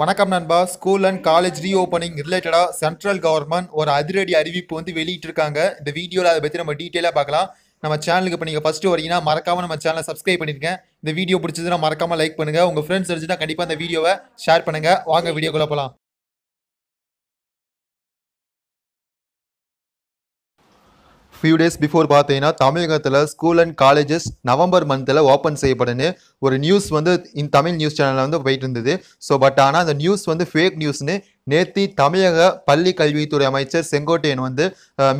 வணக்கம் நண்பா school and college reopening ரிலேட்டடாக சென்ட்ரல் கவர்மெண்ட் ஒரு அதிரடி அறிவிப்பு வந்து வெளியிட்டிருக்காங்க இந்த வீடியோவில் அதை பற்றி நம்ம டீட்டெயிலாக பார்க்கலாம் நம்ம சேனலுக்கு இப்போ நீங்கள் ஃபஸ்ட்டு வரீங்கன்னா மறக்காமல் நம்ம சேனலை சப்ஸ்கிரைப் பண்ணியிருக்கேன் இந்த வீடியோ பிடிச்சதுன்னா மறக்காமல் லைக் பண்ணுங்கள் உங்கள் ஃப்ரெண்ட்ஸ் தெரிஞ்சுன்னா கண்டிப்பாக அந்த வீடியோவை ஷேர் பண்ணுங்கள் வாங்க வீடியோக்குள்ளே போகலாம் ஃபியூ டேஸ் பிஃபோர் பார்த்தீங்கன்னா தமிழகத்தில் ஸ்கூல் அண்ட் காலேஜஸ் நவம்பர் மந்தில் ஓப்பன் செய்யப்படுன்னு ஒரு நியூஸ் வந்து இந்த தமிழ் நியூஸ் சேனலில் வந்து போயிட்டு இருந்தது ஸோ பட் ஆனால் அந்த நியூஸ் வந்து ஃபேக் நியூஸ்னு நேற்று தமிழக பள்ளி கல்வித்துறை அமைச்சர் செங்கோட்டையன் வந்து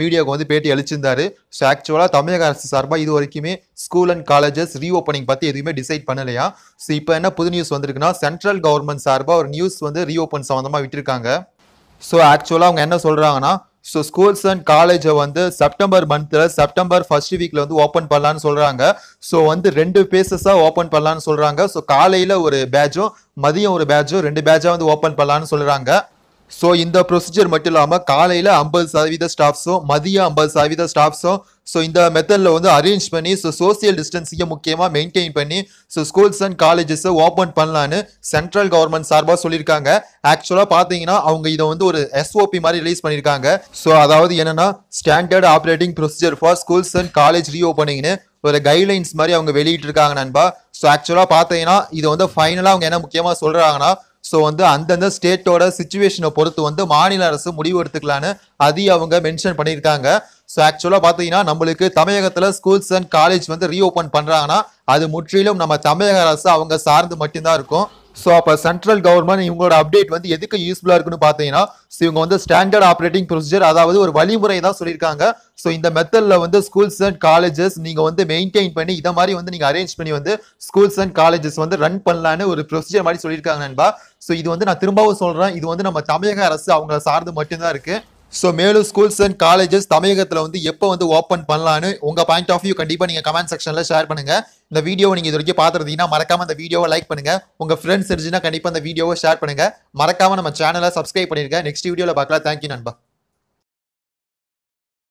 மீடியாவுக்கு வந்து பேட்டி அளிச்சிருந்தாரு ஸோ ஆக்சுவலாக தமிழக அரசு சார்பாக இது வரைக்குமே school and colleges reopening பற்றி எதுவுமே டிசைட் பண்ணலையா ஸோ இப்போ என்ன புது நியூஸ் வந்திருக்குன்னா சென்ட்ரல் கவர்மெண்ட் சார்பாக ஒரு நியூஸ் வந்து ரீ ஓப்பன் சம்மந்தமாக விட்டுருக்காங்க ஸோ ஆக்சுவலாக அவங்க என்ன சொல்கிறாங்கன்னா ஸோ ஸ்கூல்ஸ் அண்ட் காலேஜை வந்து செப்டம்பர் மந்த்தில் செப்டம்பர் ஃபர்ஸ்ட் வீக்கில் வந்து ஓப்பன் பண்ணலான்னு சொல்கிறாங்க ஸோ வந்து ரெண்டு பேசஸாக ஓப்பன் பண்ணலான்னு சொல்கிறாங்க ஸோ காலையில் ஒரு பேட்சும் மதியம் ஒரு பேட்சும் ரெண்டு பேட்சாக வந்து ஓப்பன் பண்ணலான்னு சொல்கிறாங்க ஸோ இந்த ப்ரொசீஜர் மட்டும் இல்லாமல் காலையில் ஐம்பது சதவீத ஸ்டாஃப்ஸும் மதியம் ஐம்பது சதவீத ஸ்டாஃப்ஸும் ஸோ இந்த மெத்தடில் வந்து அரேஞ்ச் பண்ணி ஸோ சோசியல் டிஸ்டன்ஸிங்கை முக்கியமாக மெயின்டைன் பண்ணி ஸோ ஸ்கூல்ஸ் அண்ட் காலேஜஸை ஓப்பன் பண்ணலான்னு சென்ட்ரல் கவர்மெண்ட் சார்பாக சொல்லியிருக்காங்க ஆக்சுவலாக பார்த்தீங்கன்னா அவங்க இதை வந்து ஒரு எஸ்ஓபி மாதிரி ரிலீஸ் பண்ணியிருக்காங்க ஸோ அதாவது என்னென்னா standard operating procedure for schools and college ரீஓப்பனிங்னு ஒரு கைட்லைன்ஸ் மாதிரி அவங்க வெளியிட்டிருக்காங்க நண்பா ஸோ ஆக்சுவலாக பார்த்தீங்கன்னா இதை வந்து ஃபைனலாக அவங்க என்ன முக்கியமாக சொல்கிறாங்கன்னா ஸோ வந்து அந்தந்த ஸ்டேட்டோட சுச்சுவேஷனை பொறுத்து வந்து மாநில அரசு முடிவு எடுத்துக்கலான்னு அதையும் அவங்க மென்ஷன் பண்ணியிருக்காங்க ஸோ ஆக்சுவலாக பார்த்தீங்கன்னா நம்மளுக்கு தமிழகத்தில் ஸ்கூல்ஸ் அண்ட் காலேஜ் வந்து ரீஓப்பன் பண்ணுறாங்கன்னா அது முற்றிலும் நம்ம தமிழக அரசு அவங்க சார்ந்து மட்டும்தான் இருக்கும் ஸோ அப்போ சென்ட்ரல் கவர்மெண்ட் இவங்களோட அப்டேட் வந்து எதுக்கு யூஸ்ஃபுல்லாக இருக்குன்னு பார்த்தீங்கன்னா ஸோ இவங்க வந்து ஸ்டாண்டர்ட் ஆப்ரேட்டிங் ப்ரொசீஜர் அதாவது ஒரு வழிமுறை தான் சொல்லியிருக்காங்க ஸோ இந்த மெத்தடில் வந்து ஸ்கூல்ஸ் அண்ட் காலேஜஸ் நீங்கள் வந்து மெயின்டைன் பண்ணி இதை மாதிரி வந்து நீங்கள் அரேஞ்ச் பண்ணி வந்து ஸ்கூல்ஸ் அண்ட் காலேஜஸ் வந்து ரன் பண்ணலான்னு ஒரு ப்ரொசீஜர் மாதிரி சொல்லியிருக்காங்க நண்பா ஸோ இது வந்து நான் திரும்பவும் சொல்கிறேன் இது வந்து நம்ம தமிழக அரசு அவங்கள சார்ந்து மட்டும்தான் இருக்குது ஸோ மேலும் ஸ்கூல்ஸ் அண்ட் காலேஜஸ் தமிழகத்தில் வந்து எப்போ வந்து ஓப்பன் பண்ணலான்னு உங்கள் பாயிண்ட் ஆஃப் வியூ கண்டிப்பாக நீங்கள் கமெண்ட் செக்ஷனில் ஷேர் பண்ணுங்கள் இந்த வீடியோவை நீங்கள் இது வரைக்கும் பார்த்துருந்தீங்கன்னா மறக்காம இந்த வீடியோவை லைக் பண்ணுங்கள் உங்கள் ஃப்ரெண்ட்ஸ் இருந்துச்சுன்னா கண்டிப்பாக இந்த வீடியோவை ஷேர் பண்ணுங்கள் மறக்காம நம்ம சேனலை சப்ஸ்கிரைப் பண்ணியிருக்கேன் நெக்ஸ்ட் வீடியோவில் பார்க்கலாம் தேங்க்யூ நண்பா